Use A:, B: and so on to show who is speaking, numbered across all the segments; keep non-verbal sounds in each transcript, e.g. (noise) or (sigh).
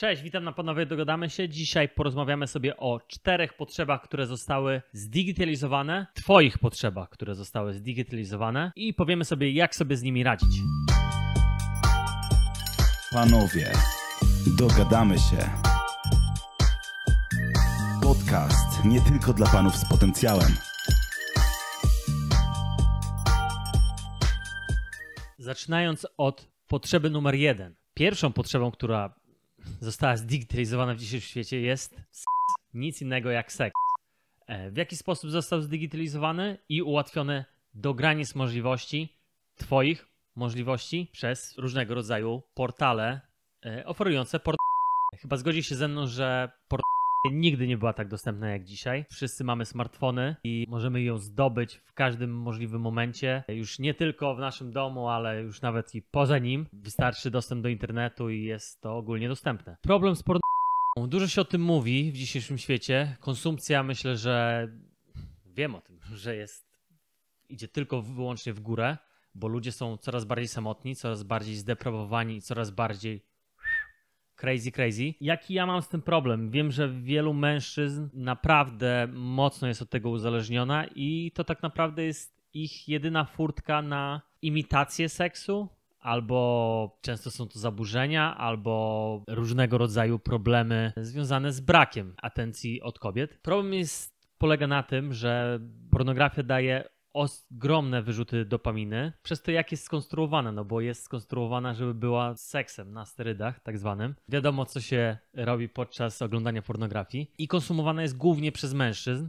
A: Cześć, witam na panowie, dogadamy się. Dzisiaj porozmawiamy sobie o czterech potrzebach, które zostały zdigitalizowane, twoich potrzebach, które zostały zdigitalizowane i powiemy sobie, jak sobie z nimi radzić. Panowie, dogadamy się. Podcast nie tylko dla panów z potencjałem. Zaczynając od potrzeby numer jeden. Pierwszą potrzebą, która została zdigitalizowana w dzisiejszym świecie, jest nic innego jak seks. E, w jaki sposób został zdigitalizowany i ułatwione do granic możliwości, Twoich możliwości, przez różnego rodzaju portale e, oferujące port. Chyba zgodzi się ze mną, że port nigdy nie była tak dostępna jak dzisiaj. Wszyscy mamy smartfony i możemy ją zdobyć w każdym możliwym momencie. Już nie tylko w naszym domu, ale już nawet i poza nim. Wystarczy dostęp do internetu i jest to ogólnie dostępne. Problem z porno... Dużo się o tym mówi w dzisiejszym świecie. Konsumpcja myślę, że wiem o tym, (laughs) że jest idzie tylko wyłącznie w górę, bo ludzie są coraz bardziej samotni, coraz bardziej zdeprawowani i coraz bardziej crazy, crazy. Jaki ja mam z tym problem? Wiem, że wielu mężczyzn naprawdę mocno jest od tego uzależniona i to tak naprawdę jest ich jedyna furtka na imitację seksu, albo często są to zaburzenia, albo różnego rodzaju problemy związane z brakiem atencji od kobiet. Problem jest polega na tym, że pornografia daje ogromne wyrzuty dopaminy, przez to jak jest skonstruowana, no bo jest skonstruowana, żeby była seksem na sterydach tak zwanym. Wiadomo, co się robi podczas oglądania pornografii i konsumowana jest głównie przez mężczyzn.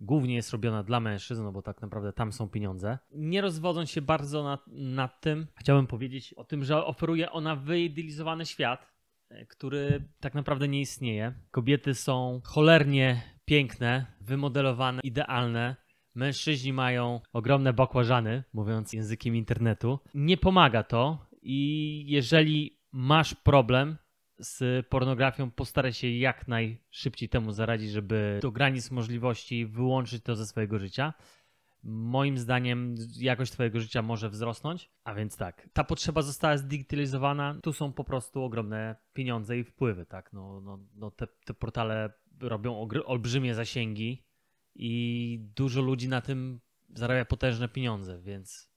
A: Głównie jest robiona dla mężczyzn, no bo tak naprawdę tam są pieniądze. Nie rozwodząc się bardzo nad, nad tym, chciałbym powiedzieć o tym, że oferuje ona wyidealizowany świat, e, który tak naprawdę nie istnieje. Kobiety są cholernie piękne, wymodelowane, idealne Mężczyźni mają ogromne bakłażany, mówiąc językiem internetu. Nie pomaga to i jeżeli masz problem z pornografią, postaraj się jak najszybciej temu zaradzić, żeby do granic możliwości wyłączyć to ze swojego życia. Moim zdaniem jakość Twojego życia może wzrosnąć, a więc tak, ta potrzeba została zdigitalizowana, tu są po prostu ogromne pieniądze i wpływy, tak, no, no, no te, te portale robią olbrzymie zasięgi, i dużo ludzi na tym zarabia potężne pieniądze, więc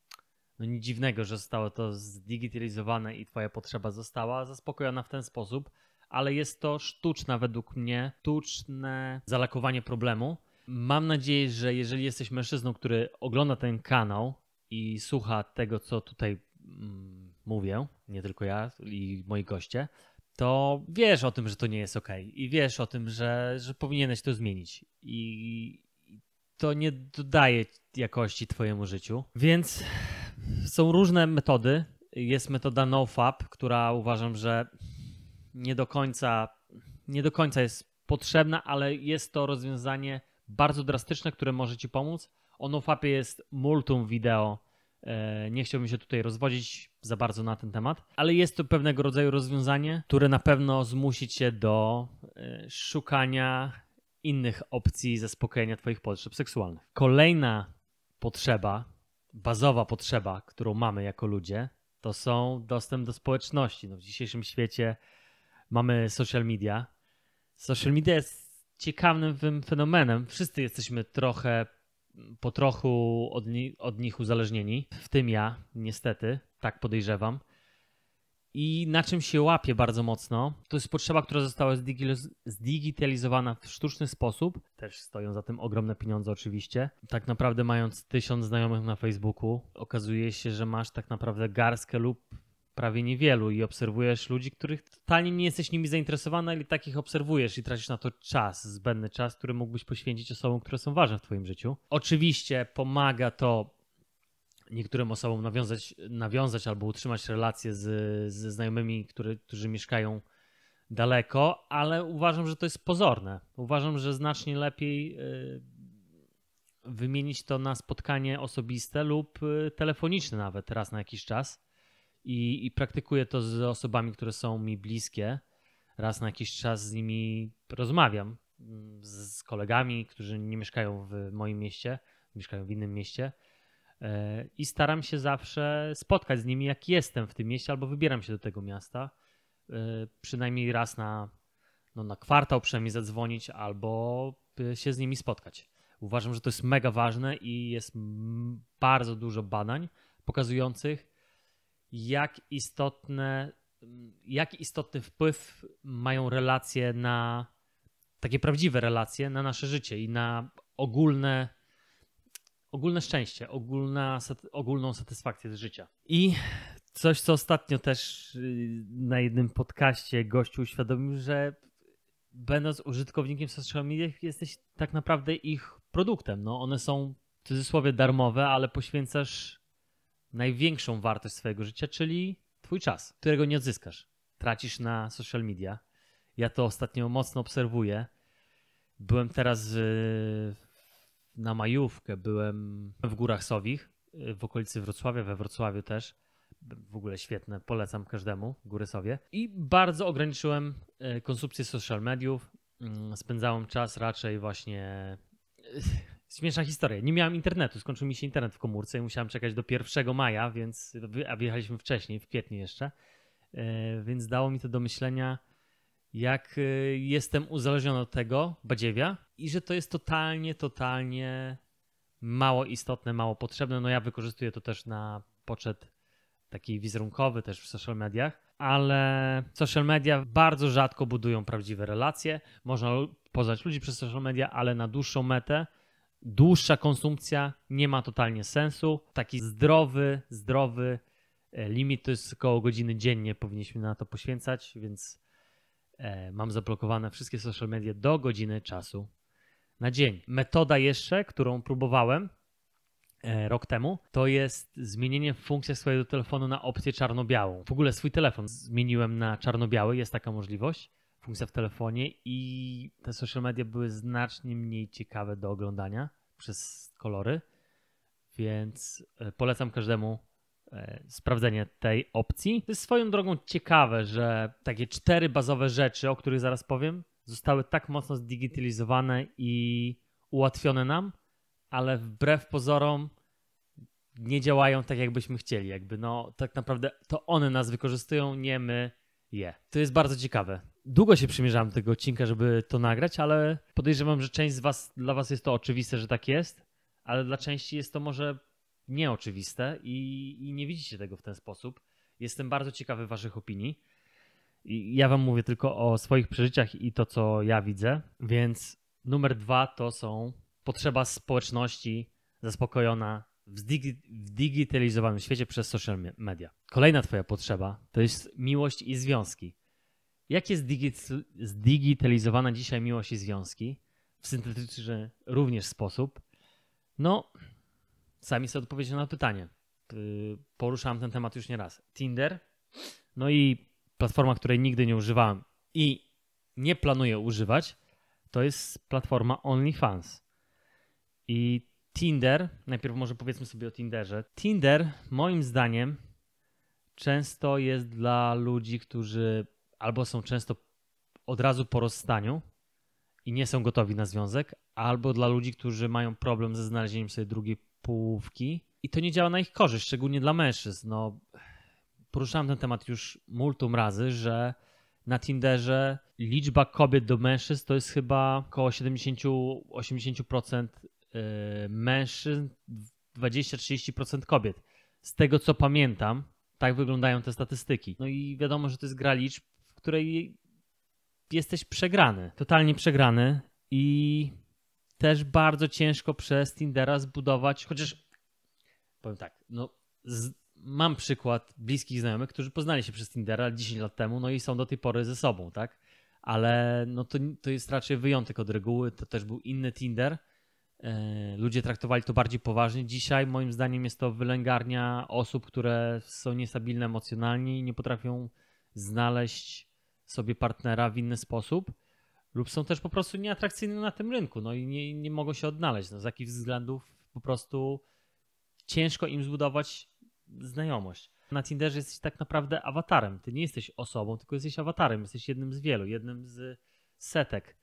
A: no nic dziwnego, że zostało to zdigitalizowane i twoja potrzeba została zaspokojona w ten sposób, ale jest to sztuczne według mnie, sztuczne zalakowanie problemu. Mam nadzieję, że jeżeli jesteś mężczyzną, który ogląda ten kanał i słucha tego, co tutaj mm, mówię, nie tylko ja i moi goście, to wiesz o tym, że to nie jest ok i wiesz o tym, że, że powinieneś to zmienić. I to nie dodaje jakości Twojemu życiu. Więc są różne metody. Jest metoda nofap, która uważam, że nie do końca, nie do końca jest potrzebna, ale jest to rozwiązanie bardzo drastyczne, które może Ci pomóc. O nofapie jest multum wideo. E, nie chciałbym się tutaj rozwodzić za bardzo na ten temat, ale jest to pewnego rodzaju rozwiązanie, które na pewno zmusi Cię do e, szukania innych opcji zaspokojenia Twoich potrzeb seksualnych. Kolejna potrzeba, bazowa potrzeba, którą mamy jako ludzie, to są dostęp do społeczności. No, w dzisiejszym świecie mamy social media. Social media jest ciekawym fenomenem. Wszyscy jesteśmy trochę po trochu od, ni od nich uzależnieni, w tym ja, niestety, tak podejrzewam. I na czym się łapie bardzo mocno, to jest potrzeba, która została zdigitalizowana w sztuczny sposób. Też stoją za tym ogromne pieniądze, oczywiście. Tak naprawdę, mając tysiąc znajomych na Facebooku, okazuje się, że masz tak naprawdę garstkę lub prawie niewielu i obserwujesz ludzi, których totalnie nie jesteś nimi zainteresowana, ale takich obserwujesz i tracisz na to czas, zbędny czas, który mógłbyś poświęcić osobom, które są ważne w Twoim życiu. Oczywiście pomaga to niektórym osobom nawiązać, nawiązać albo utrzymać relacje z, znajomymi, który, którzy mieszkają daleko, ale uważam, że to jest pozorne. Uważam, że znacznie lepiej e, wymienić to na spotkanie osobiste lub e, telefoniczne nawet raz na jakiś czas. I, i praktykuję to z osobami, które są mi bliskie. Raz na jakiś czas z nimi rozmawiam, mm, z kolegami, którzy nie mieszkają w moim mieście, mieszkają w innym mieście E, i staram się zawsze spotkać z nimi, jak jestem w tym mieście, albo wybieram się do tego miasta. E, przynajmniej raz na, no, na kwartał przynajmniej zadzwonić, albo e, się z nimi spotkać. Uważam, że to jest mega ważne i jest bardzo dużo badań pokazujących, jak istotne, jaki istotny wpływ mają relacje na takie prawdziwe relacje na nasze życie i na ogólne ogólne szczęście, ogólna, ogólną satysfakcję z życia. I coś, co ostatnio też y, na jednym podcaście gościu uświadomił, że będąc użytkownikiem social media jesteś tak naprawdę ich produktem. No, one są w cudzysłowie darmowe, ale poświęcasz największą wartość swojego życia, czyli twój czas, którego nie odzyskasz. Tracisz na social media. Ja to ostatnio mocno obserwuję. Byłem teraz w y, na majówkę byłem w Górach Sowich, y, w okolicy Wrocławia, we Wrocławiu też. W ogóle świetne, polecam każdemu, Góry Sowie. I bardzo ograniczyłem y, konsumpcję social mediów. Mm, spędzałem czas raczej właśnie y, śmieszna historia. Nie miałem internetu, skończył mi się internet w komórce i musiałem czekać do 1 maja, więc a wyjechaliśmy wcześniej, w kwietniu jeszcze. Więc dało mi to do myślenia, jak y, jestem uzależniony od tego badziewia i że to jest totalnie, totalnie mało istotne, mało potrzebne. No ja wykorzystuję to też na poczet taki wizerunkowy też w social mediach, ale social media bardzo rzadko budują prawdziwe relacje. Można poznać ludzi przez social media, ale na dłuższą metę dłuższa konsumpcja nie ma totalnie sensu. Taki zdrowy, zdrowy e, limit to jest około godziny dziennie powinniśmy na to poświęcać, więc E, mam zablokowane wszystkie social media do godziny czasu na dzień. Metoda jeszcze, którą próbowałem e, rok temu, to jest zmienienie funkcji swojego telefonu na opcję czarno-białą. W ogóle swój telefon zmieniłem na czarno-biały, jest taka możliwość, funkcja w telefonie i te social media były znacznie mniej ciekawe do oglądania przez kolory, więc e, polecam każdemu E, sprawdzenie tej opcji. To jest swoją drogą ciekawe, że takie cztery bazowe rzeczy, o których zaraz powiem, zostały tak mocno zdigitalizowane i ułatwione nam, ale wbrew pozorom nie działają tak, jakbyśmy chcieli. Jakby no, tak naprawdę to one nas wykorzystują, nie my je. To jest bardzo ciekawe. Długo się przymierzałem tego odcinka, żeby to nagrać, ale podejrzewam, że część z was, dla was jest to oczywiste, że tak jest, ale dla części jest to może nieoczywiste i, i nie widzicie tego w ten sposób. Jestem bardzo ciekawy Waszych opinii. I ja Wam mówię tylko o swoich przeżyciach i to, co ja widzę. Więc numer dwa to są potrzeba społeczności zaspokojona w, digi w digitalizowanym świecie przez social media. Kolejna Twoja potrzeba to jest miłość i związki. Jak jest zdigitalizowana dzisiaj miłość i związki? W syntetyczny również sposób. No, Sami sobie odpowiedzieć na pytanie. Y, poruszałem ten temat już nieraz. Tinder, no i platforma, której nigdy nie używałem i nie planuję używać, to jest platforma OnlyFans. I Tinder, najpierw może powiedzmy sobie o Tinderze. Tinder, moim zdaniem, często jest dla ludzi, którzy albo są często od razu po rozstaniu i nie są gotowi na związek, albo dla ludzi, którzy mają problem ze znalezieniem sobie drugiej i to nie działa na ich korzyść, szczególnie dla mężczyzn. No, poruszałem ten temat już multum razy, że na Tinderze liczba kobiet do mężczyzn to jest chyba około 70-80% y, mężczyzn, 20-30% kobiet. Z tego co pamiętam, tak wyglądają te statystyki. No i wiadomo, że to jest gra liczb, w której jesteś przegrany, totalnie przegrany i też bardzo ciężko przez Tindera zbudować, chociaż powiem tak, no z, mam przykład bliskich znajomych, którzy poznali się przez Tindera 10 lat temu, no i są do tej pory ze sobą, tak? Ale no to, to jest raczej wyjątek od reguły, to też był inny Tinder. E, ludzie traktowali to bardziej poważnie. Dzisiaj moim zdaniem jest to wylęgarnia osób, które są niestabilne emocjonalnie i nie potrafią znaleźć sobie partnera w inny sposób lub są też po prostu nieatrakcyjne na tym rynku, no i nie, nie mogą się odnaleźć, no z jakich względów po prostu ciężko im zbudować znajomość. Na Tinderze jesteś tak naprawdę awatarem. Ty nie jesteś osobą, tylko jesteś awatarem. Jesteś jednym z wielu, jednym z setek.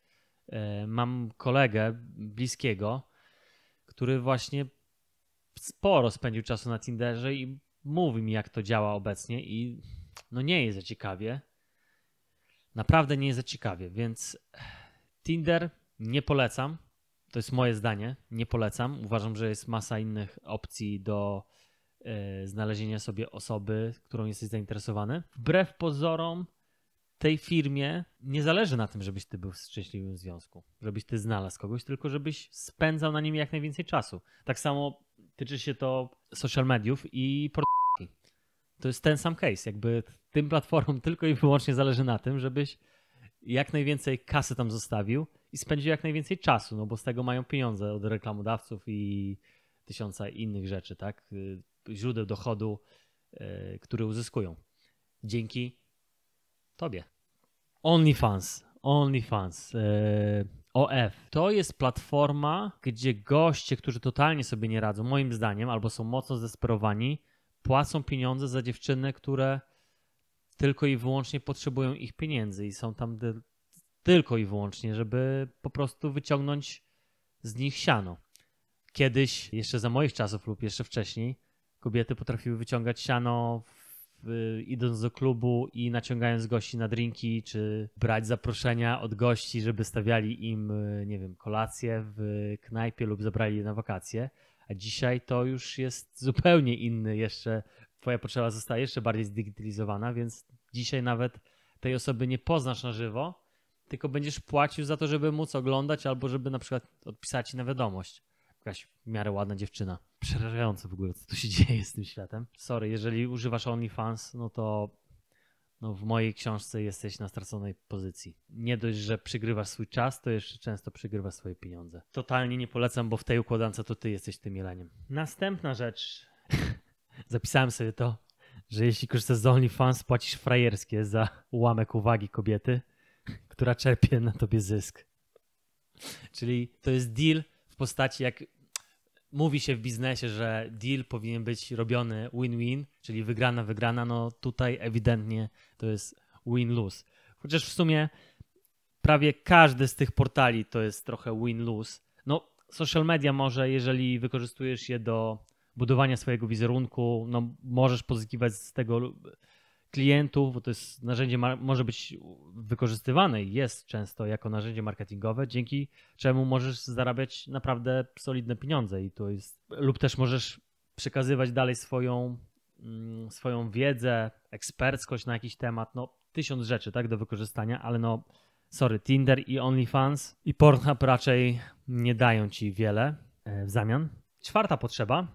A: E, mam kolegę bliskiego, który właśnie sporo spędził czasu na Tinderze i mówi mi, jak to działa obecnie i no nie jest za ciekawie naprawdę nie jest za ciekawie, więc Tinder nie polecam. To jest moje zdanie. Nie polecam. Uważam, że jest masa innych opcji do e, znalezienia sobie osoby, którą jesteś zainteresowany. Wbrew pozorom, tej firmie nie zależy na tym, żebyś ty był w szczęśliwym związku, żebyś ty znalazł kogoś, tylko żebyś spędzał na nim jak najwięcej czasu. Tak samo tyczy się to social mediów i to jest ten sam case. Jakby tym platformom (laughs) tylko i wyłącznie zależy na tym, żebyś jak najwięcej kasy tam zostawił i spędził jak najwięcej czasu, no bo z tego mają pieniądze od reklamodawców i tysiąca innych rzeczy, tak? Y, źródeł dochodu, y, które uzyskują. Dzięki tobie. OnlyFans. OnlyFans. Y, OF. To jest platforma, gdzie goście, którzy totalnie sobie nie radzą, moim zdaniem, albo są mocno zdesperowani, płacą pieniądze za dziewczyny, które tylko i wyłącznie potrzebują ich pieniędzy i są tam tylko i wyłącznie, żeby po prostu wyciągnąć z nich siano. Kiedyś, jeszcze za moich czasów lub jeszcze wcześniej, kobiety potrafiły wyciągać siano w, idąc do klubu i naciągając gości na drinki, czy brać zaproszenia od gości, żeby stawiali im, y, nie wiem, kolację w knajpie lub zabrali je na wakacje a dzisiaj to już jest zupełnie inny jeszcze, twoja potrzeba została jeszcze bardziej zdigitalizowana, więc dzisiaj nawet tej osoby nie poznasz na żywo, tylko będziesz płacił za to, żeby móc oglądać albo żeby na przykład odpisać ci na wiadomość. Jakaś w miarę ładna dziewczyna. Przerażająco w ogóle, co tu się (laughs) dzieje z tym światem. Sorry, jeżeli używasz OnlyFans, no to no, w mojej książce jesteś na straconej pozycji. Nie dość, że przygrywasz swój czas, to jeszcze często przygrywasz swoje pieniądze. Totalnie nie polecam, bo w tej układance to ty jesteś tym jeleniem. Następna rzecz. (laughs) Zapisałem sobie to, że jeśli korzystasz z OnlyFans, płacisz frajerskie za ułamek uwagi kobiety, która czerpie na tobie zysk. Czyli to jest deal w postaci, jak mówi się w biznesie, że deal powinien być robiony win-win, czyli wygrana, wygrana, no tutaj ewidentnie to jest win-lose. Chociaż w sumie prawie każdy z tych portali to jest trochę win-lose. No, social media może, jeżeli wykorzystujesz je do budowania swojego wizerunku, no możesz pozyskiwać z tego klientów, bo to jest narzędzie, może być wykorzystywane i jest często jako narzędzie marketingowe, dzięki czemu możesz zarabiać naprawdę solidne pieniądze i to jest, lub też możesz przekazywać dalej swoją, mm, swoją wiedzę, eksperckość na jakiś temat, no tysiąc rzeczy, tak, do wykorzystania, ale no sorry, Tinder i OnlyFans i Pornhub raczej nie dają ci wiele e, w zamian. Czwarta potrzeba,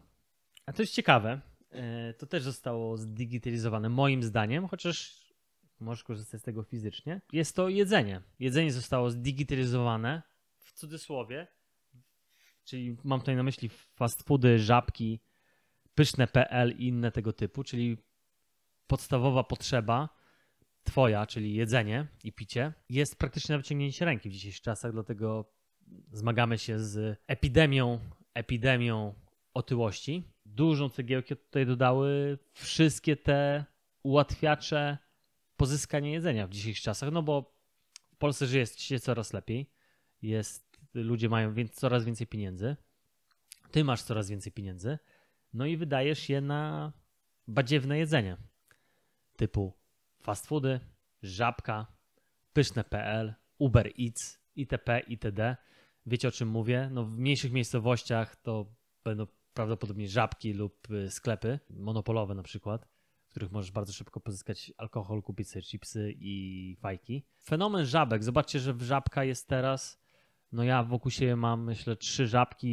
A: a to jest ciekawe, E, to też zostało zdigitalizowane, moim zdaniem, chociaż możesz korzystać z tego fizycznie. Jest to jedzenie. Jedzenie zostało zdigitalizowane, w cudzysłowie, czyli mam tutaj na myśli fast foody, żabki, pyszne.pl i inne tego typu, czyli podstawowa potrzeba twoja, czyli jedzenie i picie, jest praktycznie na wyciągnięcie ręki w dzisiejszych czasach, dlatego zmagamy się z epidemią, epidemią otyłości dużą cegiełkę tutaj dodały wszystkie te ułatwiacze pozyskania jedzenia w dzisiejszych czasach, no bo w Polsce żyje się coraz lepiej, jest, ludzie mają więc, coraz więcej pieniędzy, ty masz coraz więcej pieniędzy, no i wydajesz je na badziewne jedzenie typu fast foody, żabka, pyszne.pl, Uber Eats, itp., itd. Wiecie o czym mówię? No w mniejszych miejscowościach to będą prawdopodobnie żabki lub y, sklepy monopolowe na przykład, w których możesz bardzo szybko pozyskać alkohol, kupić sobie chipsy i fajki. Fenomen żabek. Zobaczcie, że żabka jest teraz... No ja wokół siebie mam, myślę, trzy żabki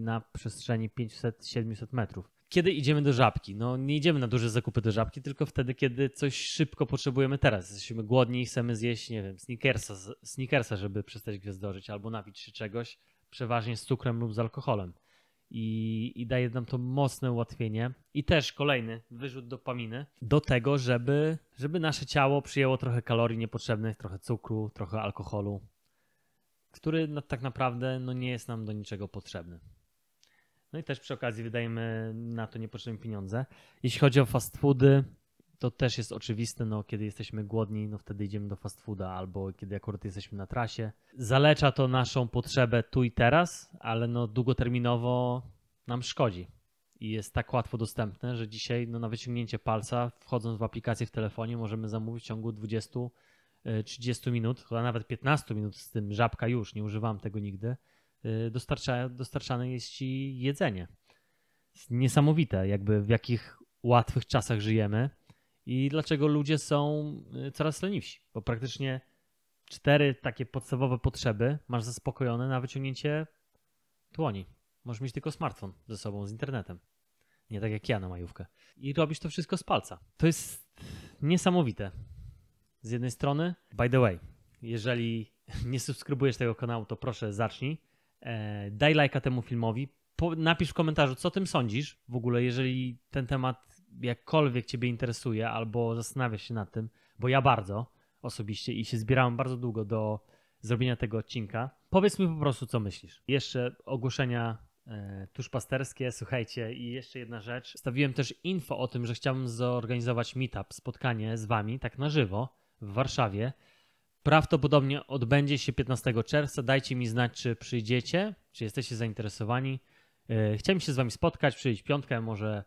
A: na przestrzeni 500-700 metrów. Kiedy idziemy do żabki? No nie idziemy na duże zakupy do żabki, tylko wtedy, kiedy coś szybko potrzebujemy teraz. Jesteśmy głodni i chcemy zjeść, nie wiem, sneakersa, Snickersa, żeby przestać gwiazdożyć, albo napić się czegoś, przeważnie z cukrem lub z alkoholem i, i daje nam to mocne ułatwienie. I też kolejny wyrzut dopaminy do tego, żeby, żeby nasze ciało przyjęło trochę kalorii niepotrzebnych, trochę cukru, trochę alkoholu, który no, tak naprawdę no, nie jest nam do niczego potrzebny. No i też przy okazji wydajemy na to niepotrzebne pieniądze. Jeśli chodzi o fast foody, to też jest oczywiste, no kiedy jesteśmy głodni, no wtedy idziemy do fast fooda albo kiedy akurat jesteśmy na trasie. Zalecza to naszą potrzebę tu i teraz, ale no długoterminowo nam szkodzi. I jest tak łatwo dostępne, że dzisiaj no, na wyciągnięcie palca, wchodząc w aplikację w telefonie, możemy zamówić w ciągu 20 30 e, minut, chyba nawet 15 minut z tym żabka już, nie używam tego nigdy, e, dostarcza, dostarczane jest ci jedzenie. niesamowite, jakby w jakich łatwych czasach żyjemy i dlaczego ludzie są y, coraz leniwsi, bo praktycznie cztery takie podstawowe potrzeby masz zaspokojone na wyciągnięcie dłoni. Możesz mieć tylko smartfon ze sobą z internetem. Nie tak jak ja na majówkę. I robisz to wszystko z palca. To jest niesamowite. Z jednej strony, by the way, jeżeli (laughs) nie subskrybujesz tego kanału, to proszę zacznij. E, daj lajka temu filmowi. napisz w komentarzu, co tym sądzisz w ogóle, jeżeli ten temat jakkolwiek Ciebie interesuje albo zastanawiasz się nad tym, bo ja bardzo osobiście i się zbierałem bardzo długo do zrobienia tego odcinka. Powiedz mi po prostu, co myślisz. Jeszcze ogłoszenia e, tuż pasterskie, słuchajcie, i jeszcze jedna rzecz. Stawiłem też info o tym, że chciałbym zorganizować meetup, spotkanie z Wami tak na żywo w Warszawie. Prawdopodobnie odbędzie się 15 czerwca. Dajcie mi znać, czy przyjdziecie, czy jesteście zainteresowani. E, Chciałem się z Wami spotkać, przyjść piątkę, może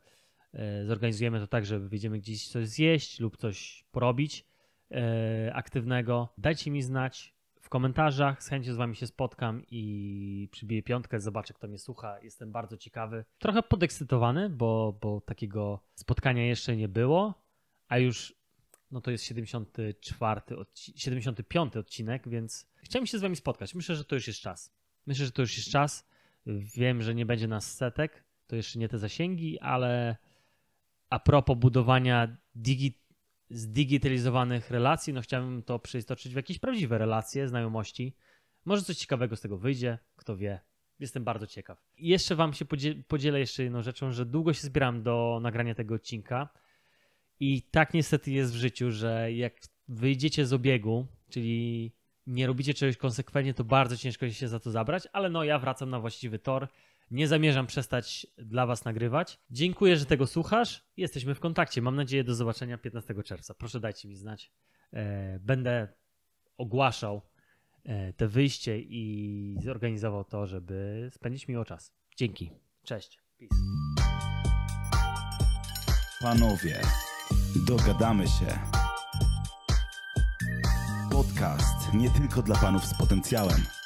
A: E, zorganizujemy to tak, że wyjdziemy gdzieś coś zjeść lub coś porobić e, aktywnego. Dajcie mi znać w komentarzach. Z chęcią z wami się spotkam i przybiję piątkę, zobaczę, kto mnie słucha. Jestem bardzo ciekawy. Trochę podekscytowany, bo, bo takiego spotkania jeszcze nie było, a już no to jest 74, 75 odcinek, więc chciałem się z wami spotkać. Myślę, że to już jest czas. Myślę, że to już jest czas. Wiem, że nie będzie nas setek, to jeszcze nie te zasięgi, ale a propos budowania digi zdigitalizowanych relacji, no chciałbym to przeistoczyć w jakieś prawdziwe relacje, znajomości. Może coś ciekawego z tego wyjdzie, kto wie. Jestem bardzo ciekaw. I jeszcze wam się podzielę jeszcze jedną rzeczą, że długo się zbieram do nagrania tego odcinka i tak niestety jest w życiu, że jak wyjdziecie z obiegu, czyli nie robicie czegoś konsekwentnie, to bardzo ciężko się za to zabrać, ale no ja wracam na właściwy tor. Nie zamierzam przestać dla Was nagrywać. Dziękuję, że tego słuchasz. Jesteśmy w kontakcie. Mam nadzieję do zobaczenia 15 czerwca. Proszę dajcie mi znać. E, będę ogłaszał e, te wyjście i zorganizował to, żeby spędzić miło czas. Dzięki. Cześć. Peace. Panowie, dogadamy się. Podcast nie tylko dla panów z potencjałem.